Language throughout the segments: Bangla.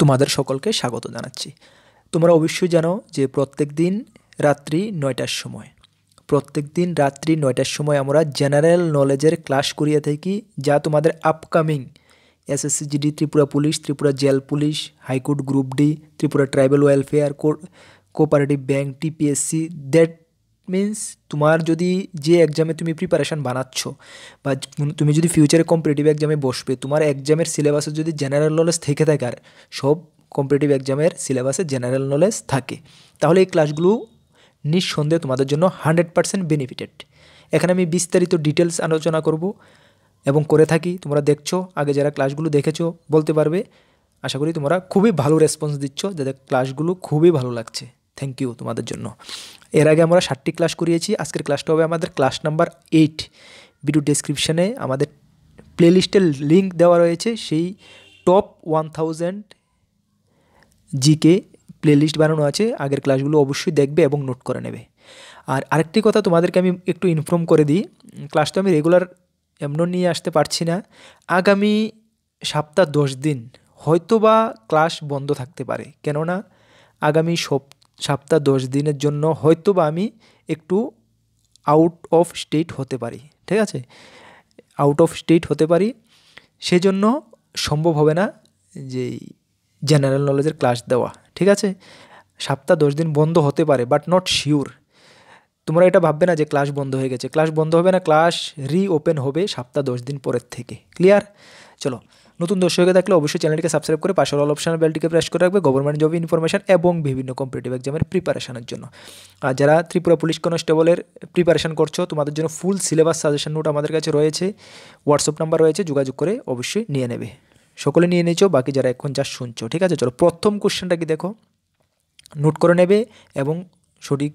তোমাদের সকলকে স্বাগত জানাচ্ছি তোমরা অবশ্যই জানো যে প্রত্যেক দিন রাত্রি নয়টার সময় প্রত্যেক দিন রাত্রি নয়টার সময় আমরা জেনারেল নলেজের ক্লাস করিয়ে থাকি যা তোমাদের upcoming SSC GD Tripura police Tripura jail police high court group D Tripura tribal welfare code cooperative bank TPSC that means তোমার যদি যে এক্সামে তুমি প্রিপারেশান বানাচ্ছ বা তুমি যদি ফিউচারে কম্পিটিটিভ এক্সামে বসবে তোমার এক্সামের সিলেবাসে যদি জেনারেল নলেজ থেকে থাকে আর সব কম্পিটিটিভ এক্সামের সিলেবাসে জেনারেল নলেজ থাকে তাহলে এই ক্লাসগুলো নিঃসন্দেহে তোমাদের জন্য হান্ড্রেড পার্সেন্ট বেনিফিটেড এখানে আমি বিস্তারিত ডিটেলস আলোচনা করব এবং করে থাকি তোমরা দেখছো আগে যারা ক্লাসগুলো দেখেছো বলতে পারবে আশা করি তোমরা খুবই ভালো রেসপন্স দিচ্ছ যাদের ক্লাসগুলো খুবই ভালো লাগছে থ্যাংক ইউ তোমাদের জন্য এর আগে আমরা ষাটটি ক্লাস করিয়েছি আজকের ক্লাসটা হবে আমাদের ক্লাস নাম্বার এইট ভিডিও ডেসক্রিপশানে আমাদের প্লেলিস্টের লিঙ্ক দেওয়া রয়েছে সেই top one thousand GK playlist বানানো আছে আগের ক্লাসগুলো অবশ্যই দেখবে এবং নোট করে নেবে আর আরেকটি কথা তোমাদেরকে আমি একটু ইনফর্ম করে দিই ক্লাস তো আমি রেগুলার এমন নিয়ে আসতে পারছি না আগামী সপ্তাহ দশ দিন হয়তো বা ক্লাস বন্ধ থাকতে পারে কেননা আগামী সপ্তাহ সপ্তাহ দশ দিনের জন্য হয়তো বা আমি একটু আউট অফ স্টেট হতে পারি ঠিক আছে আউট অফ স্টেট হতে পারি সেজন্য সম্ভব হবে না যে জেনারেল নলেজের ক্লাস দেওয়া ঠিক আছে সপ্তাহ দশ দিন বন্ধ হতে পারে বাট নট শিওর তোমরা এটা ভাববে না যে ক্লাস বন্ধ হয়ে গেছে ক্লাস বন্ধ হবে না ক্লাস রিওপেন হবে সপ্তাহ দশ দিন পরের থেকে ক্লিয়ার চলো নতুন দর্শক হয়ে থাকলে অবশ্যই চ্যানেলটিকে সাবস্ক্রাইব করে পাশের অল অপশান বেলটিকে প্রেস করে রাখবে গভর্নমেন্ট জব ইনফরমেশন এবং বিভিন্ন কম্পিটিভ এক্সামের প্রিপারেশনের জন্য আর যারা ত্রিপুরা পুলিশ কনস্টেবলের প্রিপারেশন করছো তোমাদের জন্য ফুল সিলেবাস সাজেশন নোট আমাদের কাছে রয়েছে হোয়াটসঅ্যাপ নাম্বার রয়েছে যোগাযোগ করে অবশ্যই নিয়ে নেবে সকলে নিয়ে নিয়েছো বাকি যারা এখন যা শুনছো ঠিক আছে চলো প্রথম কোশ্চেনটা কি দেখো নোট করে নেবে এবং সঠিক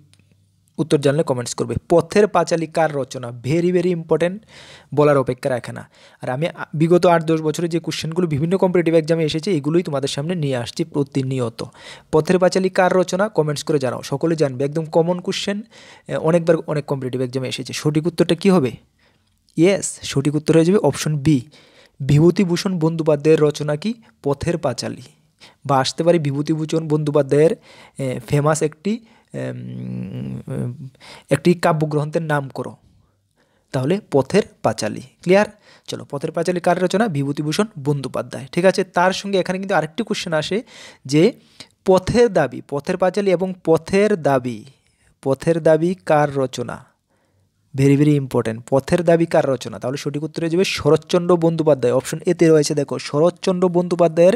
উত্তর জানলে কমেন্টস করবে পথের পাঁচালী কার রচনা ভেরি ভেরি ইম্পর্ট্যান্ট বলার অপেক্ষা রাখে না আর আমি বিগত আট দশ বছরে যে কোশ্চেনগুলো বিভিন্ন কম্পিটিটিভ এক্সামে এসেছে এগুলোই তোমাদের সামনে নিয়ে আসছি প্রতিনিয়ত পথের পাঁচালী কার রচনা কমেন্টস করে জানাও সকলে জানবে একদম কমন কোশ্চেন অনেকবার অনেক কম্পিটিটিভ এক্সামে এসেছে সঠিক উত্তরটা কী হবে ইয়েস সঠিক উত্তর হয়ে যাবে অপশন বি বিভূতিভূষণ বন্দ্যোপাধ্যায়ের রচনা কি পথের পাঁচালী বা আসতে পারে বিভূতিভূষণ বন্দ্যোপাধ্যায়ের ফেমাস একটি একটি কাব্যগ্রন্থের নাম করো তাহলে পথের পাঁচালী ক্লিয়ার চলো পথের পাঁচালী কার রচনা বিভূতিভূষণ বন্দ্যোপাধ্যায় ঠিক আছে তার সঙ্গে এখানে কিন্তু আরেকটি কোশ্চেন আসে যে পথের দাবি পথের পাঁচালী এবং পথের দাবি পথের দাবি কার রচনা very very important Pather Dabi কার রচনা তাহলে সঠিক উত্তরে যাবে শরৎচন্দ্র বন্দ্যোপাধ্যায় অপশন এতে রয়েছে দেখো শরৎচন্দ্র বন্দ্যোপাধ্যায়ের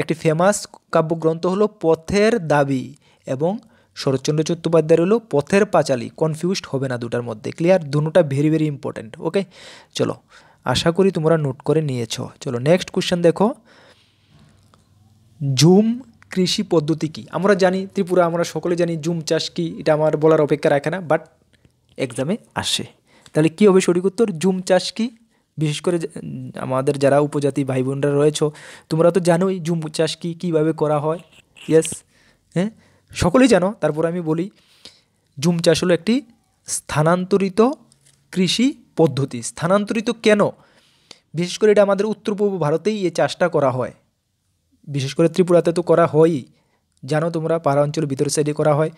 একটি ফেমাস কাব্যগ্রন্থ হলো পথের দাবি এবং শরৎচন্দ্র চট্টোপাধ্যায়ের হলো পথের পাঁচালী কনফিউজড হবে না দুটার মধ্যে ক্লিয়ার দুটা ভেরি ভেরি ইম্পর্ট্যান্ট ওকে চলো আশা করি তোমরা নোট করে নিয়েছ চলো নেক্সট কোশ্চেন দেখো ঝুম কৃষি পদ্ধতি কী আমরা জানি ত্রিপুরা আমরা সকলে জানি জুম চাষ কি এটা আমার বলার অপেক্ষা রাখে না বাট এক্সামে আসে তাহলে কী হবে সঠিক উত্তর জুম চাষ কি বিশেষ করে আমাদের যারা উপজাতি ভাই বোনরা রয়েছ তোমরা তো জানোই জুম চাষ কী কীভাবে করা হয় ইয়েস হ্যাঁ সকলেই জানো তারপর আমি বলি জুম চাষ হলো একটি স্থানান্তরিত কৃষি পদ্ধতি স্থানান্তরিত কেন বিশেষ করে এটা আমাদের উত্তর পূর্ব ভারতেই এই চাষটা করা হয় বিশেষ করে ত্রিপুরাতে তো করা হয়ই জানো তোমরা পাহাড় অঞ্চলের ভিতর সাইডে করা হয়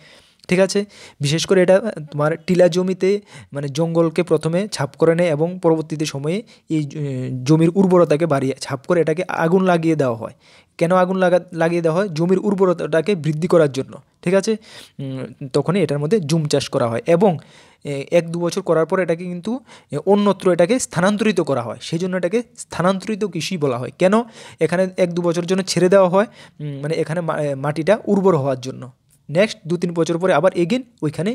ঠিক আছে বিশেষ করে এটা তোমার টিলা জমিতে মানে জঙ্গলকে প্রথমে ছাপ করে নেয় এবং পরবর্তীতে সময়ে এই জমির উর্বরতাকে বাড়িয়ে ছাপ করে এটাকে আগুন লাগিয়ে দেওয়া হয় কেন আগুন লাগা লাগিয়ে দেওয়া হয় জমির উর্বরতাটাকে বৃদ্ধি করার জন্য ঠিক আছে তখনই এটার মধ্যে জুম চাষ করা হয় এবং এক দু বছর করার পর এটাকে কিন্তু অন্যত্র এটাকে স্থানান্তরিত করা হয় সেই জন্য এটাকে স্থানান্তরিত কৃষি বলা হয় কেন এখানে এক দু বছর জন্য ছেড়ে দেওয়া হয় মানে এখানে মাটিটা উর্বর হওয়ার জন্য নেক্সট দু তিন বছর পরে আবার এগেন ওইখানে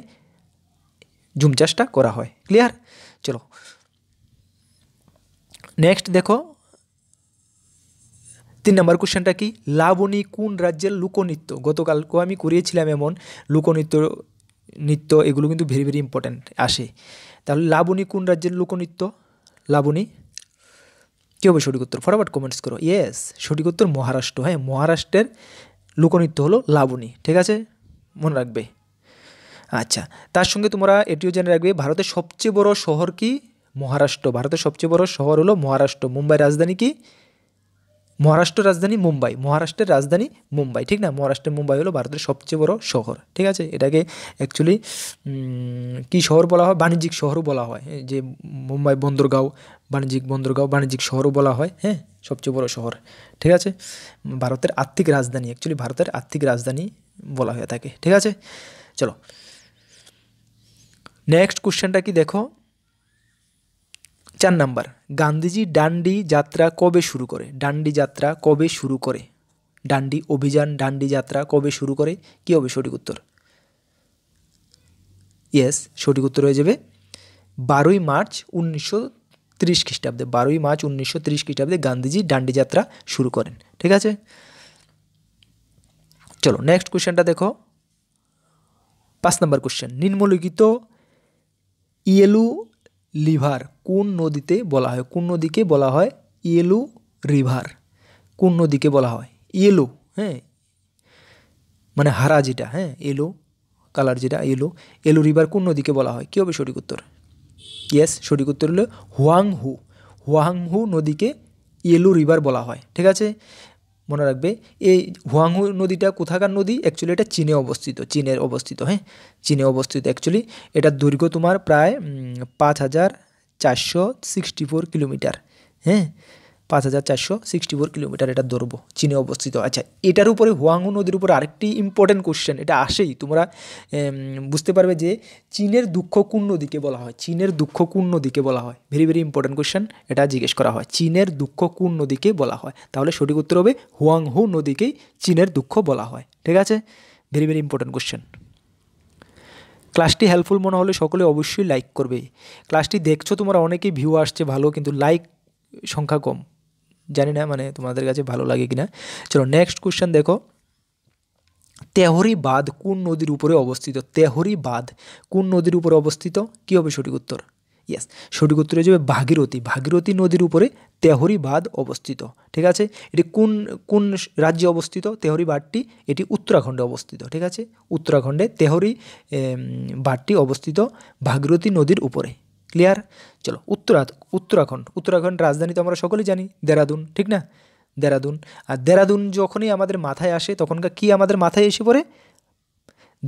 জুম চাষটা করা হয় ক্লিয়ার চলো নেক্সট দেখো তিন নম্বর কোশ্চেনটা কি লাবণী কোন রাজ্যের লোকনৃত্য গতকালকেও আমি করিয়েছিলাম এমন লোকনৃত্য নৃত্য এগুলো কিন্তু ভেরি ভেরি ইম্পর্ট্যান্ট আসে তাহলে লাবণী কোন রাজ্যের লোকনৃত্য লাবণী কী হবে সঠিক উত্তর ফটাফট কমেন্টস করো ইয়েস সঠিক উত্তর মহারাষ্ট্র হ্যাঁ মহারাষ্ট্রের লোকনৃত্য হলো লাবণী ঠিক আছে মনে রাখবে আচ্ছা তার সঙ্গে তোমরা এটিও জেনে রাখবে ভারতের সবচেয়ে বড় শহর কি মহারাষ্ট্র ভারতের সবচেয়ে বড় শহর হলো মহারাষ্ট্র মুম্বাই রাজধানী কি মহারাষ্ট্র রাজধানী মুম্বাই মহারাষ্ট্রের রাজধানী মুম্বাই ঠিক না মহারাষ্ট্রের মুম্বাই হলো ভারতের সবচেয়ে বড় শহর ঠিক আছে এটাকে অ্যাকচুয়ালি কি শহর বলা হয় বাণিজ্যিক শহরও বলা হয় যে মুম্বাই বন্দরগাঁও বাণিজ্যিক বন্দরগাঁও বাণিজ্যিক শহরও বলা হয় হ্যাঁ সবচেয়ে বড় শহর ঠিক আছে ভারতের আর্থিক রাজধানী অ্যাকচুয়ালি ভারতের আর্থিক রাজধানী বলা হয়ে থাকে ঠিক আছে চলো নেক্সট কোশ্চেনটা কি দেখো চার নাম্বার গান্ধীজি ডান্ডি যাত্রা কবে শুরু করে ডান্ডি যাত্রা কবে শুরু করে ডান্ডি অভিযান ডান্ডি যাত্রা কবে শুরু করে কি হবে সঠিক উত্তর ইয়েস সঠিক উত্তর হয়ে যাবে বারোই মার্চ উনিশশো ত্রিশ খ্রিস্টাব্দে বারোই মার্চ উনিশশো ত্রিশ খ্রিস্টাব্দে গান্ধীজি ডান্ডি যাত্রা শুরু করেন ঠিক আছে চলো নেক্সট কোশ্চেনটা দেখো পাঁচ নম্বর কোশ্চেন নিম্নলিখিত ইয়েলু লিভার কোন নদীতে বলা হয় কোন নদীকে বলা হয় ইয়েলু রিভার কোন নদীকে বলা হয় ইয়েলো হ্যাঁ মানে হারা যেটা হ্যাঁ এলো কালার যেটা এলো এলো রিভার কোন নদীকে বলা হয় কী হবে সঠিক উত্তর ইয়েস সঠিক উত্তর হলো হুয়াংহু হুয়াংহু নদীকে ইয়েলু রিভার বলা হয় ঠিক আছে মনে রাখবে এই হুয়াংহু নদীটা কোথাকার নদী অ্যাকচুয়ালি এটা চীনে অবস্থিত চীনের অবস্থিত হ্যাঁ চীনে অবস্থিত অ্যাকচুয়ালি এটা দৈর্ঘ্য তোমার প্রায় পাঁচ হাজার চারশো সিক্সটি ফোর কিলোমিটার হ্যাঁ পাঁচ হাজার চারশো সিক্সটি ফোর কিলোমিটার এটা দৌড়বো চীনে অবস্থিত আচ্ছা এটার উপরে হুয়াংহু নদীর উপর আরেকটি ইম্পর্টেন্ট কোশ্চেন এটা আসেই তোমরা বুঝতে পারবে যে চীনের দুঃখ কোন নদীকে বলা হয় চীনের দুঃখ কোন নদীকে বলা হয় ভেরি ভেরি ইম্পর্টেন্ট কোশ্চেন এটা জিজ্ঞেস করা হয় চীনের দুঃখ কোন নদীকে বলা হয় তাহলে সঠিক উত্তর হবে হুয়াংহু নদীকেই চীনের দুঃখ বলা হয় ঠিক আছে ভেরি ভেরি ইম্পর্টেন্ট কোশ্চেন ক্লাসটি হেল্পফুল মনে হলে সকলে অবশ্যই লাইক করবে ক্লাসটি দেখছো তোমরা অনেকেই ভিউ আসছে ভালো কিন্তু লাইক সংখ্যা কম জানি না মানে তোমাদের কাছে ভালো লাগে কিনা চলো নেক্সট কোশ্চেন দেখো তেহরি বাঁধ কোন নদীর উপরে অবস্থিত তেহরি বাঁধ কোন নদীর উপরে অবস্থিত কী হবে সঠিক উত্তর ইয়াস সঠিক উত্তরে যাবে ভাগীরথী ভাগীরথী নদীর উপরে তেহরি বাঁধ অবস্থিত ঠিক আছে এটি কোন কোন রাজ্যে অবস্থিত তেহরি বাঁধটি এটি উত্তরাখণ্ডে অবস্থিত ঠিক আছে উত্তরাখণ্ডে তেহরি বাঁধটি অবস্থিত ভাগীরথী নদীর উপরে ক্লিয়ার চলো উত্তরা উত্তরাখণ্ড উত্তরাখণ্ড রাজধানী তো আমরা সকলেই জানি দেরাদুন ঠিক না দেরাদুন আর দেরাদুন যখনই আমাদের মাথায় আসে তখনকার কী আমাদের মাথায় এসে পড়ে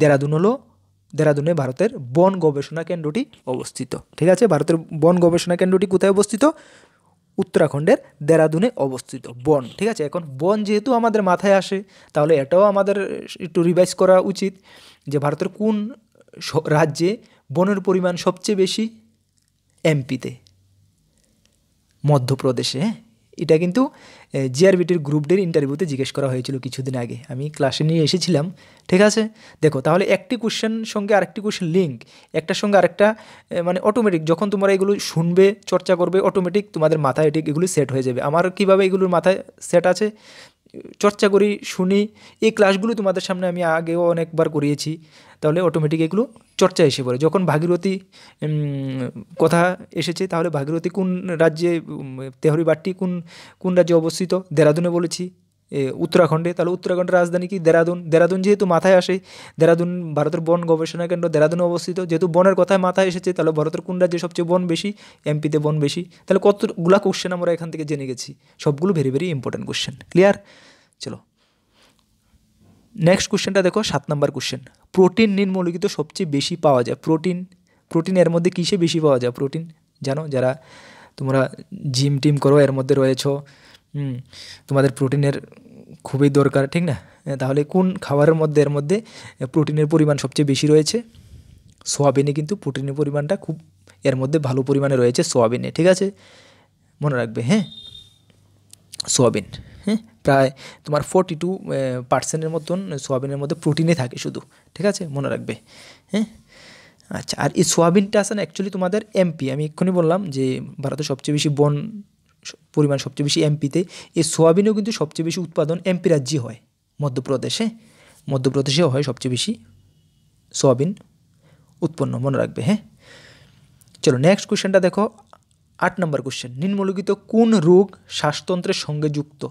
দেরাদুন হলো দেরাদুনে ভারতের বন গবেষণা কেন্দ্রটি অবস্থিত ঠিক আছে ভারতের বন গবেষণা কেন্দ্রটি কোথায় অবস্থিত উত্তরাখণ্ডের দেরাদুনে অবস্থিত বন ঠিক আছে এখন বন যেহেতু আমাদের মাথায় আসে তাহলে এটাও আমাদের একটু রিভাইজ করা উচিত যে ভারতের কোন রাজ্যে বনের পরিমাণ সবচেয়ে বেশি এমপিতে মধ্যপ্রদেশে হ্যাঁ? এটা কিন্তু জিআরবিটির গ্রুপ ডের ইন্টারভিউতে জিজ্ঞেস করা হয়েছিল কিছুদিন আগে আমি ক্লাসে নিয়ে এসেছিলাম ঠিক আছে দেখো তাহলে একটি কোশ্চেন সঙ্গে আরেকটি কোশ্চেন লিঙ্ক একটার সঙ্গে আরেকটা মানে অটোমেটিক যখন তোমরা এগুলো শুনবে চর্চা করবে অটোমেটিক তোমাদের মাথায় এটি এগুলি সেট হয়ে যাবে আমার কিভাবে এগুলোর মাথায় সেট আছে চর্চা করি শুনি এই ক্লাসগুলো তোমাদের সামনে আমি আগেও অনেকবার করিয়েছি তাহলে অটোমেটিক এগুলো চর্চা এসে পড়ে যখন ভাগীরথী কথা এসেছে তাহলে ভাগীরথী কোন রাজ্যে তেহরি বাট্টি কোন কোন রাজ্যে অবস্থিত দেরাদুনে বলেছি উত্তরাখণ্ডে তাহলে উত্তরাখণ্ডের রাজধানী কি দেরাদুন দেরাদুন যেহেতু মাথায় আসে দেরাদুন ভারতের বন গবেষণা কেন্দ্র দেরাদুন অবস্থিত যেহেতু বনের কথায় মাথায় এসেছে তাহলে ভারতের কোন রাজ্যে সবচেয়ে বন বেশি এমপিতে বন বেশি তাহলে কতগুলা কোশ্চেন আমরা এখান থেকে জেনে গেছি সবগুলো very very important question clear চলো নেক্সট কোশ্চেনটা দেখো সাত নম্বর কোশ্চেন প্রোটিন নিম্নলিখিত সবচেয়ে বেশি পাওয়া যায় প্রোটিন প্রোটিন এর মধ্যে কিসে বেশি পাওয়া যায় প্রোটিন জানো যারা তোমরা জিম টিম করো এর মধ্যে রয়েছ তোমাদের প্রোটিনের খুবই দরকার ঠিক না তাহলে কোন খাবারের মধ্যে এর মধ্যে প্রোটিনের পরিমাণ সবচেয়ে বেশি রয়েছে সোয়াবিনে কিন্তু প্রোটিনের পরিমাণটা খুব এর মধ্যে ভালো পরিমাণে রয়েছে সোয়াবিনে ঠিক আছে মনে রাখবে হ্যাঁ সোয়াবিন হ্যাঁ প্রায় তোমার ফোর্টি টু পার্সেন্টের মতন সোয়াবিনের মধ্যে প্রোটিনে থাকে শুধু ঠিক আছে মনে রাখবে হ্যাঁ আচ্ছা আর এই সোয়াবিনটা আছে অ্যাকচুয়ালি তোমাদের এমপি আমি এক্ষুনি বললাম যে ভারতের সবচেয়ে বেশি বন পরিমাণ সবচেয়ে বেশি এমপিতে এই সোয়াবিনেও কিন্তু সবচেয়ে বেশি উৎপাদন এমপি রাজ্যে হয় মধ্যপ্রদেশে মধ্যপ্রদেশেও হয় সবচেয়ে বেশি সোয়াবিন উৎপন্ন মনে রাখবে হ্যাঁ চলো নেক্সট কোয়েশ্চেনটা দেখো আট নম্বর কোয়েশ্চেন নিম্নলিখিত কোন রোগ শ্বাসতন্ত্রের সঙ্গে যুক্ত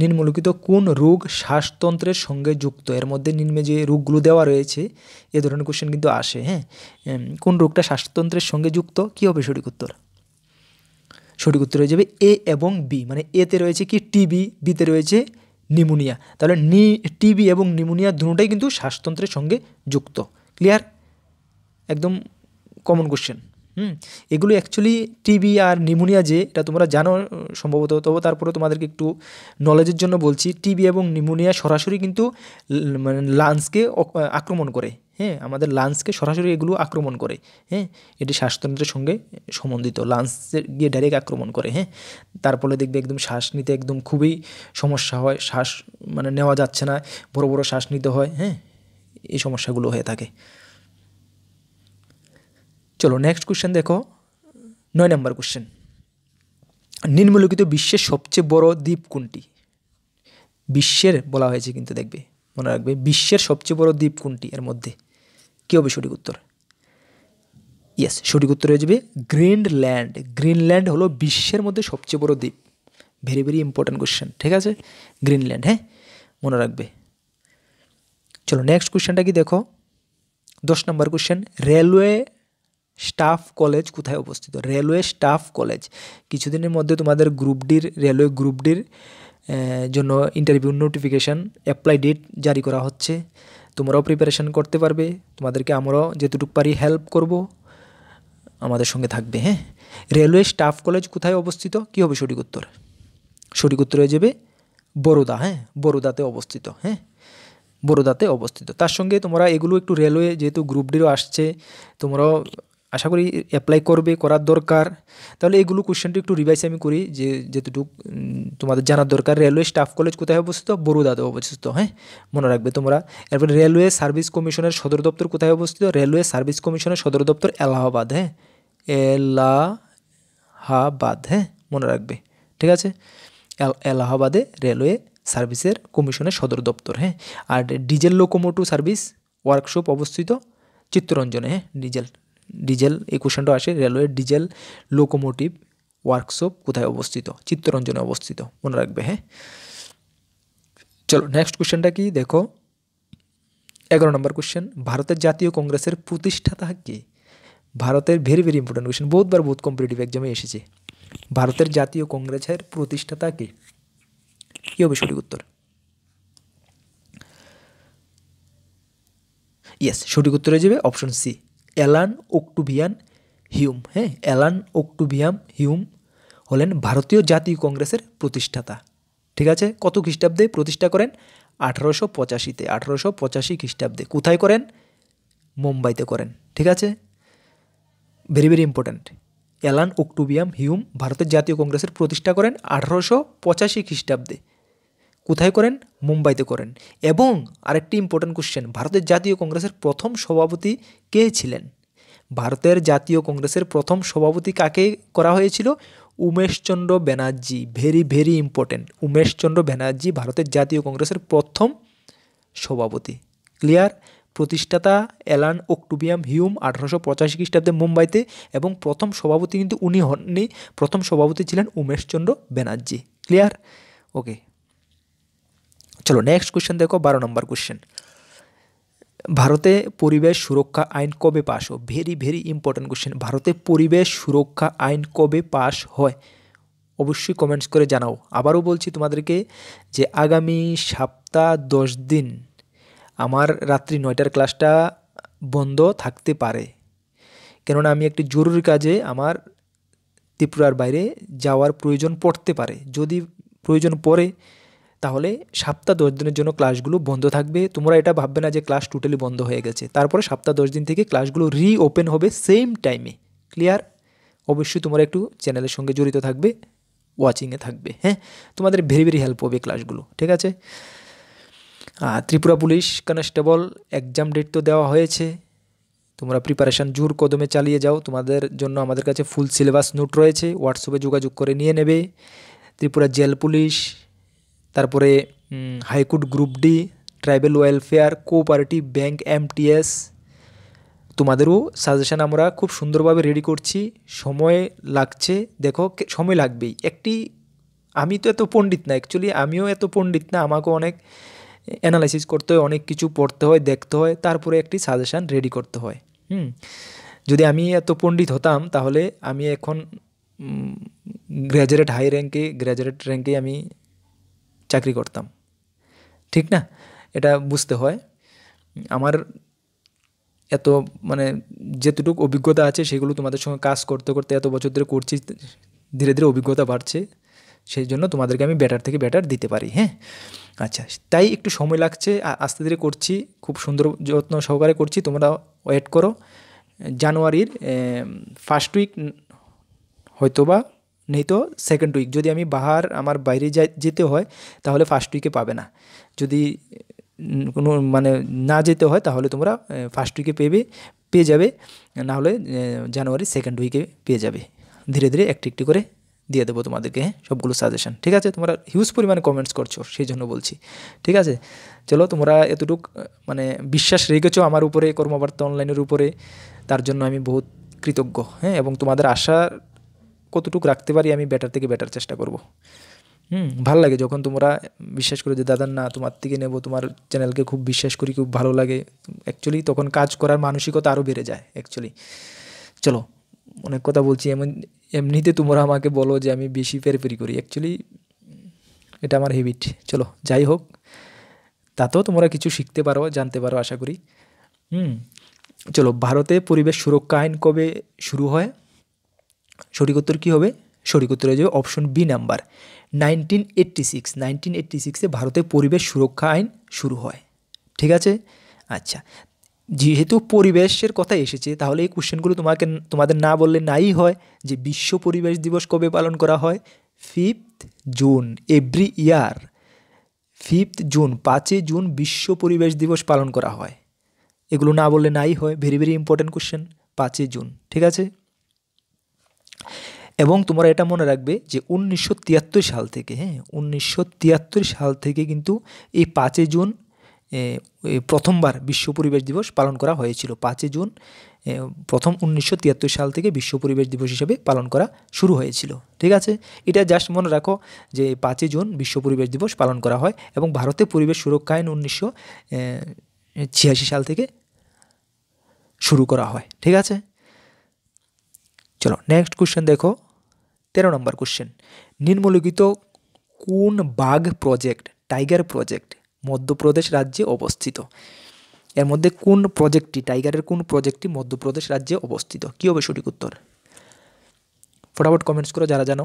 নিম্নলিখিত কোন রোগ শ্বাসতন্ত্রের সঙ্গে যুক্ত এর মধ্যে নিম্নে যে রোগগুলো দেওয়া রয়েছে এ ধরনের কোশ্চেন কিন্তু আসে হ্যাঁ কোন রোগটা শ্বাসতন্ত্রের সঙ্গে যুক্ত কী হবে সঠিক উত্তর সঠিক উত্তর হয়ে যাবে এ এবং বি মানে এতে রয়েছে কি টিবি বিতে রয়েছে নিমোনিয়া তাহলে নি টিবি এবং নিমোনিয়া দুটাই কিন্তু শ্বাসতন্ত্রের সঙ্গে যুক্ত ক্লিয়ার একদম কমন কোশ্চেন হুম এগুলো অ্যাকচুয়ালি টিবি আর নিমোনিয়া যে এটা তোমরা জানো সম্ভবত তবে তারপরে তোমাদেরকে একটু নলেজের জন্য বলছি টিবি এবং নিমোনিয়া সরাসরি কিন্তু মানে লাংসকে আক্রমণ করে হ্যাঁ আমাদের লান্সকে সরাসরি এগুলো আক্রমণ করে হ্যাঁ এটি শ্বাসতন্ত্রের সঙ্গে সম্বন্ধিত লান্সে গিয়ে ডাইরেক্ট আক্রমণ করে হ্যাঁ তারপরে দেখবে একদম শ্বাস নিতে একদম খুবই সমস্যা হয় শ্বাস মানে নেওয়া যাচ্ছে না বড় বড় শ্বাস নিতে হয় হ্যাঁ এই সমস্যাগুলো হয়ে থাকে চলো নেক্সট কোশ্চেন দেখো নয় নম্বর কোশ্চেন নিম্নলিখিত বিশ্বের সবচেয়ে বড় দ্বীপ কোনটি বিশ্বের বলা হয়েছে কিন্তু দেখবে মনে রাখবে বিশ্বের সবচেয়ে বড় দ্বীপ কোনটি এর মধ্যে কী হবে সঠিক উত্তর ইয়েস সঠিক উত্তর হয়ে যাবে গ্রিনল্যান্ড গ্রিনল্যান্ড হলো বিশ্বের মধ্যে সবচেয়ে বড় দ্বীপ ভেরি ভেরি ইম্পর্ট্যান্ট কোশ্চেন ঠিক আছে গ্রিনল্যান্ড হ্যাঁ মনে রাখবে চলো নেক্সট কোয়েশ্চেনটা কি দেখো দশ নম্বর কোশ্চেন রেলওয়ে স্টাফ কলেজ কোথায় অবস্থিত রেলওয়ে স্টাফ কলেজ কিছুদিনের মধ্যে তোমাদের গ্রুপ ডির রেলওয়ে গ্রুপ ডির জন্য ইন্টারভিউ নোটিফিকেশান অ্যাপ্লাই ডেট জারি করা হচ্ছে তোমরাও প্রিপারেশান করতে পারবে তোমাদেরকে আমরাও যেটুকু পারি হেল্প করব আমাদের সঙ্গে থাকবে হ্যাঁ রেলওয়ে স্টাফ কলেজ কোথায় অবস্থিত কী হবে সঠিক উত্তর সঠিক উত্তর হয়ে যাবে বরোদা হ্যাঁ বরোদাতে অবস্থিত হ্যাঁ বরোদাতে অবস্থিত তার সঙ্গে তোমরা এগুলো একটু রেলওয়ে যেহেতু গ্রুপ ডিরও আসছে তোমরাও আশা করি অ্যাপ্লাই করবে করার দরকার তাহলে এগুলো কোশ্চেনটি একটু রিভাইস আমি করি যে যেটুকু তোমাদের জানার দরকার রেলওয়ে স্টাফ কলেজ কোথায় অবস্থিত বরুদাতে অবস্থিত হ্যাঁ মনে রাখবে তোমরা এরপরে রেলওয়ে সার্ভিস কমিশনের সদর দপ্তর কোথায় অবস্থিত রেলওয়ে সার্ভিস কমিশনের সদর দপ্তর এলাহাবাদ হ্যাঁ এলাহাবাদ হ্যাঁ মনে রাখবে ঠিক আছে এলাহাবাদে রেলওয়ে সার্ভিসের কমিশনের সদর দপ্তর হ্যাঁ আর ডিজেল লোকোমোটিভ সার্ভিস ওয়ার্কশপ অবস্থিত চিত্তরঞ্জনে হ্যাঁ ডিজেল ডিজেল এই কোশ্চেনটা আসে রেলওয়ের ডিজেল লোকোমোটিভ ওয়ার্কশপ কোথায় অবস্থিত চিত্তরঞ্জনে অবস্থিত মনে রাখবে হ্যাঁ চলো নেক্সট কোশ্চেনটা কি দেখো এগারো নম্বর কোশ্চেন ভারতের জাতীয় কংগ্রেসের প্রতিষ্ঠাতা কে ভারতের ভেরি ভেরি ইম্পর্টেন্ট কোশ্চেন বহুতবার বহুত কম্পিটিটিভ এক্সামে এসেছে ভারতের জাতীয় কংগ্রেসের প্রতিষ্ঠাতা কে কী হবে সঠিক উত্তর ইয়েস সঠিক উত্তর হয়ে যাবে option C Allan Octavian Hume হ্যাঁ অ্যালান ওকটুভিয়াম হিউম হলেন ভারতীয় জাতীয় কংগ্রেসের প্রতিষ্ঠাতা ঠিক আছে কত খ্রিস্টাব্দে প্রতিষ্ঠা করেন আঠারোশো পঁচাশিতে আঠারোশো পঁচাশি খ্রিস্টাব্দে কোথায় করেন মুম্বাইতে করেন ঠিক আছে very very important Allan Octavian Hume ভারতের জাতীয় কংগ্রেসের প্রতিষ্ঠা করেন আঠারোশো পঁচাশি খ্রিস্টাব্দে কোথায় করেন মুম্বাইতে করেন এবং আরেকটি ইম্পর্ট্যান্ট কোশ্চেন ভারতের জাতীয় কংগ্রেসের প্রথম সভাপতি কে ছিলেন ভারতের জাতীয় কংগ্রেসের প্রথম সভাপতি কাকে করা হয়েছিল Umeshchandra Banerjee very very important Umeshchandra Banerjee ভারতের জাতীয় কংগ্রেসের প্রথম সভাপতি ক্লিয়ার প্রতিষ্ঠাতা অ্যালান অক্টুবিয়াম হিউম আঠারোশো পঁচাশি খ্রিস্টাব্দে মুম্বাইতে এবং প্রথম সভাপতি কিন্তু উনি হননি প্রথম সভাপতি ছিলেন উমেশচন্দ্র ব্যানার্জি ক্লিয়ার ওকে চলো নেক্সট কোয়েশ্চেন দেখো বারো নম্বর কোশ্চেন ভারতে পরিবেশ সুরক্ষা আইন কবে পাশ হয় ভেরি ভেরি ইম্পর্ট্যান্ট কোশ্চেন ভারতে পরিবেশ সুরক্ষা আইন কবে পাশ হয় অবশ্যই কমেন্টস করে জানাও আবারও বলছি তোমাদেরকে যে আগামী সপ্তাহ দশ দিন আমার রাত্রি নয়টার ক্লাসটা বন্ধ থাকতে পারে কেননা আমি একটি জরুরি কাজে আমার ত্রিপুরার বাইরে যাওয়ার প্রয়োজন পড়তে পারে যদি প্রয়োজন পড়ে তাহলে সপ্তাহ দশ দিনের জন্য ক্লাসগুলো বন্ধ থাকবে তোমরা এটা ভাববে না যে ক্লাস টোটালি বন্ধ হয়ে গেছে তারপরে সপ্তাহ দশ দিন থেকে ক্লাসগুলো রিওপেন হবে সেম টাইমে ক্লিয়ার অবশ্যই তোমরা একটু চ্যানেলের সঙ্গে জড়িত থাকবে ওয়াচিংয়ে থাকবে হ্যাঁ তোমাদের ভেরি ভেরি হেল্প হবে ক্লাসগুলো ঠিক আছে Tripura police constable exam date তো দেওয়া হয়েছে তোমরা প্রিপারেশান জোর কদমে চালিয়ে যাও তোমাদের জন্য আমাদের কাছে ফুল সিলেবাস নোট রয়েছে হোয়াটসঅ্যাপে যোগাযোগ করে নিয়ে নেবে ত্রিপুরা জেল পুলিশ তারপরে high court group D tribal welfare cooperative bank MTS তোমাদেরও সাজেশান আমরা খুব সুন্দরভাবে রেডি করছি সময় লাগছে দেখো সময় লাগবেই একটি আমি তো এত পণ্ডিত না অ্যাকচুয়ালি আমিও এত পণ্ডিত না আমাকে অনেক অ্যানালাইসিস করতে হয় অনেক কিছু পড়তে হয় দেখতে হয় তারপরে একটি সাজেশান রেডি করতে হয় হুম যদি আমি এত পণ্ডিত হতাম তাহলে আমি এখন গ্র্যাজুয়েট হাই র্যাঙ্কে গ্র্যাজুয়েট র্যাঙ্কে আমি চাকরি করতাম ঠিক না এটা বুঝতে হয় আমার এত মানে যেতটুকু অভিজ্ঞতা আছে সেগুলো তোমাদের সঙ্গে কাজ করতে করতে এত বছর ধরে করছি ধীরে ধীরে অভিজ্ঞতা বাড়ছে সেই জন্য তোমাদেরকে আমি ব্যাটার থেকে ব্যাটার দিতে পারি হ্যাঁ আচ্ছা তাই একটু সময় লাগছে আস্তে ধীরে করছি খুব সুন্দর যত্ন সহকারে করছি তোমরা ওয়েট করো জানুয়ারির ফার্স্ট উইক হয়তোবা নেই তো সেকেন্ড উইক যদি আমি বাহার আমার বাইরে যা যেতে হয় তাহলে ফার্স্ট উইকে পাবে না যদি কোনো মানে না যেতে হয় তাহলে তোমরা ফার্স্ট উইকে পেবে পেয়ে যাবে নাহলে জানুয়ারি সেকেন্ড উইকে পেয়ে যাবে ধীরে ধীরে একটি একটি করে দিয়ে দেবো তোমাদেরকে হ্যাঁ সবগুলো সাজেশন ঠিক আছে তোমরা হিউজ পরিমাণে কমেন্টস করছো সেই জন্য বলছি ঠিক আছে চলো তোমরা এতটুক মানে বিশ্বাস রেখেছো আমার উপরে কর্মবার্তা অনলাইনের উপরে তার জন্য আমি বহুত কৃতজ্ঞ হ্যাঁ এবং তোমাদের আশার কতটুকু রাখতে পারি আমি ব্যাটার থেকে ব্যাটার চেষ্টা করব হুম ভালো লাগে যখন তোমরা বিশ্বাস করো যে দাদার না তোমার থেকে নেবো তোমার চ্যানেলকে খুব বিশ্বাস করি খুব ভালো লাগে অ্যাকচুয়ালি তখন কাজ করার মানসিকতা আরও বেড়ে যায় অ্যাকচুয়ালি চলো অনেক কথা বলছি এমন এমনিতে তোমরা আমাকে বলো যে আমি বেশি পেরি করি অ্যাকচুয়ালি এটা আমার হেবিট চলো যাই হোক তাতেও তোমরা কিছু শিখতে পারো জানতে পারো আশা করি হুম চলো ভারতে পরিবেশ সুরক্ষা আইন কবে শুরু হয় সঠিক উত্তর কী হবে সঠিক উত্তর হয়ে যাবে option B number nineteen eighty six nineteen eighty সিক্সে ভারতে পরিবেশ সুরক্ষা আইন শুরু হয় ঠিক আছে আচ্ছা যেহেতু পরিবেশের কথা এসেছে তাহলে এই কোশ্চেনগুলো তোমাকে তোমাদের না বললে নাই হয় যে বিশ্ব পরিবেশ দিবস কবে পালন করা হয় fifth June every year fifth June পাঁচই জুন বিশ্ব পরিবেশ দিবস পালন করা হয় এগুলো না বললে নাই হয় ভেরি ভেরি ইম্পর্ট্যান্ট কোশ্চেন পাঁচই জুন ঠিক আছে এবং তোমরা এটা মনে রাখবে যে উনিশশো সাল থেকে হ্যাঁ উনিশশো সাল থেকে কিন্তু এই পাঁচই জুন প্রথমবার বিশ্ব পরিবেশ দিবস পালন করা হয়েছিল পাঁচই জুন প্রথম উনিশশো সাল থেকে বিশ্ব পরিবেশ দিবস হিসেবে পালন করা শুরু হয়েছিল ঠিক আছে এটা জাস্ট মনে রাখো যে পাঁচই জুন বিশ্ব পরিবেশ দিবস পালন করা হয় এবং ভারতে পরিবেশ সুরক্ষা আইন উনিশশো ছিয়াশি সাল থেকে শুরু করা হয় ঠিক আছে চলো নেক্সট কোশ্চেন দেখো তেরো নম্বর কোশ্চেন নিম্নলিখিত কোন বাঘ প্রজেক্ট টাইগার প্রজেক্ট মধ্যপ্রদেশ রাজ্যে অবস্থিত এর মধ্যে কোন প্রজেক্টটি টাইগারের কোন প্রজেক্টটি মধ্যপ্রদেশ রাজ্যে অবস্থিত কী হবে সঠিক উত্তর ফটাফট কমেন্টস করো যারা জানো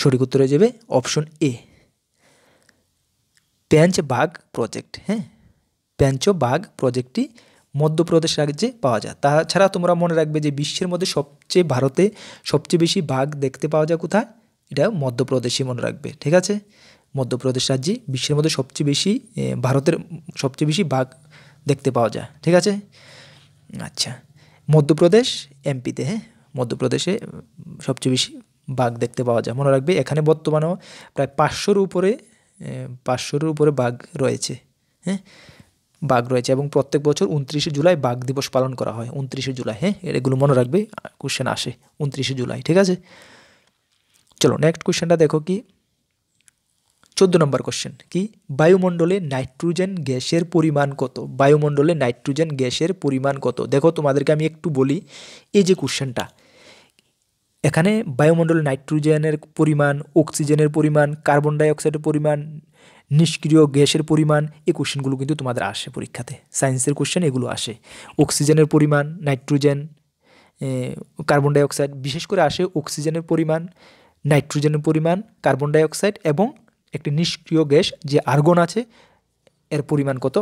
সঠিক উত্তর হয়ে যাবে অপশন এ প্যাঞ্চ বাঘ প্রজেক্ট হ্যাঁ প্যাঞ্চ বাঘ প্রজেক্টটি মধ্যপ্রদেশ রাজ্যে পাওয়া যায় তাছাড়া তোমরা মনে রাখবে যে বিশ্বের মধ্যে সবচেয়ে ভারতে সবচেয়ে বেশি বাঘ দেখতে পাওয়া যায় কোথায় এটা মধ্যপ্রদেশে মনে রাখবে ঠিক আছে মধ্যপ্রদেশ রাজ্যে বিশ্বের মধ্যে সবচেয়ে বেশি ভারতের সবচেয়ে বেশি বাঘ দেখতে পাওয়া যায় ঠিক আছে আচ্ছা মধ্যপ্রদেশ এমপিতে হ্যাঁ মধ্যপ্রদেশে সবচেয়ে বেশি বাঘ দেখতে পাওয়া যায় মনে রাখবে এখানে বর্তমানেও প্রায় পাঁচশোর উপরে পাঁচশোর উপরে বাঘ রয়েছে হ্যাঁ বাঘ রয়েছে এবং প্রত্যেক বছর উনত্রিশে জুলাই বাঘ দিবস পালন করা হয় উনত্রিশে জুলাই হ্যাঁ এগুলো মনে রাখবে কোশ্চেন আসে উনত্রিশে জুলাই ঠিক আছে চলো নেক্সট কোশ্চেনটা দেখো কি চোদ্দো নম্বর কোশ্চেন কি বায়ুমণ্ডলে নাইট্রোজেন গ্যাসের পরিমাণ কত বায়ুমণ্ডলে নাইট্রোজেন গ্যাসের পরিমাণ কত দেখো তোমাদেরকে আমি একটু বলি এই যে কোশ্চেনটা এখানে বায়ুমণ্ডলে নাইট্রোজেনের পরিমাণ অক্সিজেনের পরিমাণ কার্বন ডাইঅক্সাইডের পরিমাণ নিষ্ক্রিয় গ্যাসের পরিমাণ এই কোশ্চেনগুলো কিন্তু তোমাদের আসে পরীক্ষাতে সায়েন্সের কোশ্চেন এগুলো আসে অক্সিজেনের পরিমাণ নাইট্রোজেন কার্বন ডাইঅক্সাইড বিশেষ করে আসে অক্সিজেনের পরিমাণ নাইট্রোজেনের পরিমাণ কার্বন ডাইঅক্সাইড এবং একটি নিষ্ক্রিয় গ্যাস যে আর্গন আছে এর পরিমাণ কত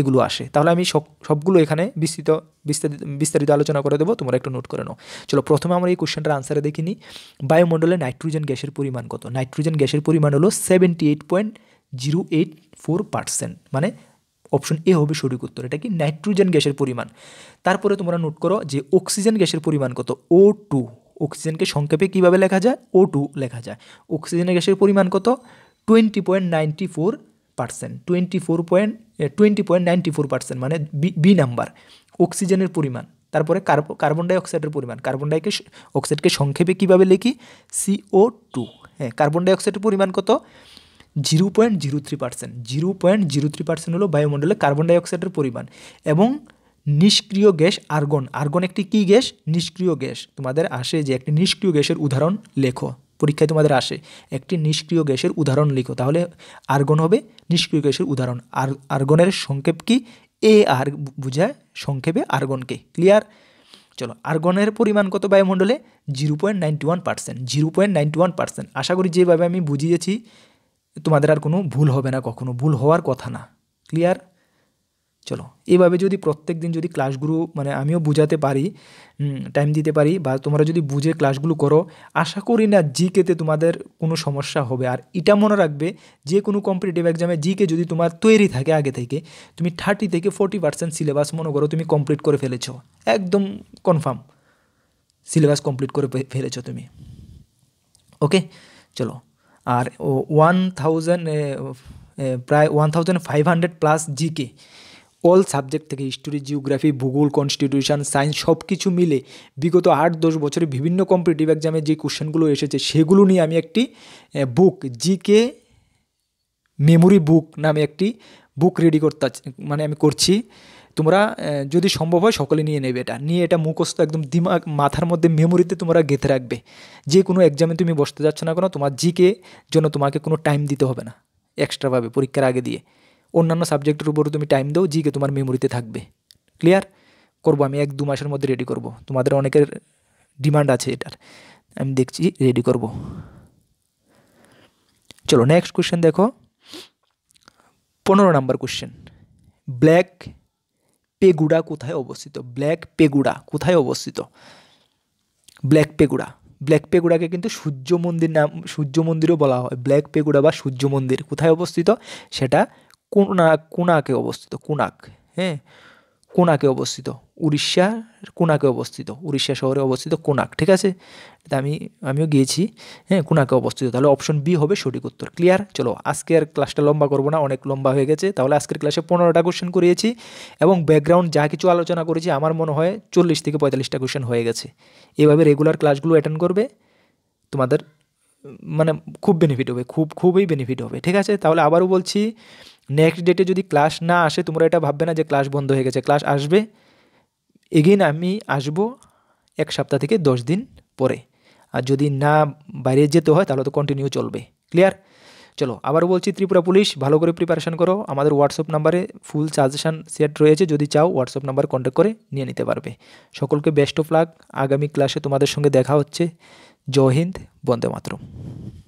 এগুলো আসে তাহলে আমি সব সবগুলো এখানে বিস্তৃত বিস্তারিত বিস্তারিত আলোচনা করে দেবো তোমরা একটু নোট করে নাও চলো প্রথমে আমরা এই কোশ্চেনটার আনসারে দেখিনি বায়ুমণ্ডলে নাইট্রোজেন গ্যাসের পরিমাণ কত নাইট্রোজেন গ্যাসের পরিমাণ হলো seventy eight point zero eight four percent মানে অপশন এ হবে সঠিক উত্তর এটা কি নাইট্রোজেন গ্যাসের পরিমাণ তারপরে তোমরা নোট করো যে অক্সিজেন গ্যাসের পরিমাণ কত ও টু অক্সিজেনকে সংক্ষেপে কীভাবে লেখা যায় ও টু লেখা যায় অক্সিজেন গ্যাসের পরিমাণ কত twenty point ninety four percent twenty four point twenty point ninety four percent মানে বি নাম্বার অক্সিজেনের পরিমাণ তারপরে কার্বন ডাইঅক্সাইডের পরিমাণ কার্বন ডাই অক্সাইডকে সংক্ষেপে কীভাবে লিখি সিও টু হ্যাঁ কার্বন ডাইঅক্সাইডের পরিমাণ কত zero point zero three percent zero point zero three percent হলো বায়ুমণ্ডলে কার্বন ডাইঅক্সাইডের পরিমাণ এবং নিষ্ক্রিয় গ্যাস আর্গন আর্গন একটি কী গ্যাস নিষ্ক্রিয় গ্যাস তোমাদের আসে যে একটি নিষ্ক্রিয় গ্যাসের উদাহরণ লেখো পরীক্ষায় তোমাদের আসে একটি নিষ্ক্রিয় গ্যাসের উদাহরণ লিখো তাহলে আর্গন হবে নিষ্ক্রিয় গ্যাসের উদাহরণ আর আর্গনের সংক্ষেপ কি এ আর বুঝায় সংক্ষেপে আর্গনকে ক্লিয়ার চলো আর্গনের পরিমাণ কত বায়ুমণ্ডলে zero point ninety one percent zero point ninety one percent আশা করি যেভাবে আমি বুঝিয়েছি তোমাদের আর কোনো ভুল হবে না কখনো ভুল হওয়ার কথা না ক্লিয়ার চলো এইভাবে যদি প্রত্যেক দিন যদি ক্লাসগুলো মানে আমিও বুঝাতে পারি টাইম দিতে পারি বা তোমরা যদি বুঝে ক্লাসগুলো করো আশা করি না জিকেতে তোমাদের কোনো সমস্যা হবে আর এটা মনে রাখবে যে কোনো কম্পিটিটিভ এক্সামে জিকে যদি তোমার তৈরি থাকে আগে থেকে তুমি থার্টি থেকে ফোর্টি পার্সেন্ট সিলেবাস মনে করো তুমি কমপ্লিট করে ফেলেছ একদম কনফার্ম সিলেবাস কমপ্লিট করে ফেলেছ তুমি ওকে চলো আর ওয়ান থাউজেন্ড প্রায় one thousand five hundred plus GK all subject থেকে হিস্টোরি জিওগ্রাফি ভূগোল কনস্টিটিউশন সায়েন্স সব কিছু মিলে বিগত আট দশ বছরে বিভিন্ন কম্পিটিটিভ এক্সামে যে কোশ্চেনগুলো এসেছে সেগুলো নিয়ে আমি একটি বুক জিকে মেমোরি বুক নামে একটি বুক রেডি করতে মানে আমি করছি তোমরা যদি সম্ভব হয় সকলে নিয়ে নেবে এটা নিয়ে এটা মুখস্থ একদম দিমাগ মাথার মধ্যে মেমোরিতে তোমরা গেঁথে রাখবে যে কোনো এক্সামে তুমি বসতে যাচ্ছ না কেন তোমার জিকে জন্য তোমাকে কোনো টাইম দিতে হবে না এক্সট্রাভাবে পরীক্ষার আগে দিয়ে অন্যান্য সাবজেক্টের উপরও তুমি টাইম দাও জিকে তোমার মেমোরিতে থাকবে ক্লিয়ার করবো আমি এক দু মাসের মধ্যে রেডি করব তোমাদের অনেকের ডিমান্ড আছে এটার আমি দেখছি রেডি করব চলো নেক্সট কোশ্চেন দেখো পনেরো নাম্বার কোশ্চেন ব্ল্যাক পেগুড়া কোথায় অবস্থিত ব্ল্যাক পেগুড়া কোথায় অবস্থিত ব্ল্যাক পেগুড়া ব্ল্যাক পেগুড়াকে কিন্তু সূর্য মন্দির নাম সূর্য মন্দিরও বলা হয় ব্ল্যাক পেগুড়া বা সূর্য মন্দির কোথায় অবস্থিত সেটা কোনা কোনাকে অবস্থিত কোনাক হ্যাঁ কোনাকে অবস্থিত উড়িষ্যা কোনাকে অবস্থিত উড়িষ্যা শহরে অবস্থিত কোনাক ঠিক আছে আমি আমিও গিয়েছি হ্যাঁ কোনাকে অবস্থিত তাহলে অপশন বি হবে সঠিক উত্তর ক্লিয়ার চলো আজকে আর ক্লাসটা লম্বা করবো না অনেক লম্বা হয়ে গেছে তাহলে আজকের ক্লাসে পনেরোটা কোয়েশন করিয়েছি এবং ব্যাকগ্রাউন্ড যা কিছু আলোচনা করেছি আমার মনে হয় চল্লিশ থেকে পঁয়তাল্লিশটা কোয়েশন হয়ে গেছে এভাবে রেগুলার ক্লাসগুলো অ্যাটেন্ড করবে তোমাদের মানে খুব বেনিফিট হবে খুব খুবই বেনিফিট হবে ঠিক আছে তাহলে আবারও বলছি নেক্সট ডেটে যদি ক্লাস না আসে তোমরা এটা ভাববে না যে ক্লাস বন্ধ হয়ে গেছে ক্লাস আসবে এগেন আমি আসব এক সপ্তাহ থেকে দশ দিন পরে আর যদি না বাইরে যেতে হয় তাহলে তো কন্টিনিউ চলবে ক্লিয়ার চলো আবার বলছি ত্রিপুরা পুলিশ ভালো করে প্রিপারেশন করো আমাদের হোয়াটসঅ্যাপ নাম্বারে ফুল সাজেশান সেট রয়েছে যদি চাও হোয়াটসঅ্যাপ নাম্বার কন্ট্যাক্ট করে নিয়ে নিতে পারবে সকলকে বেস্ট অফ লাক আগামী ক্লাসে তোমাদের সঙ্গে দেখা হচ্ছে জয় হিন্দ বন্দে মাতরম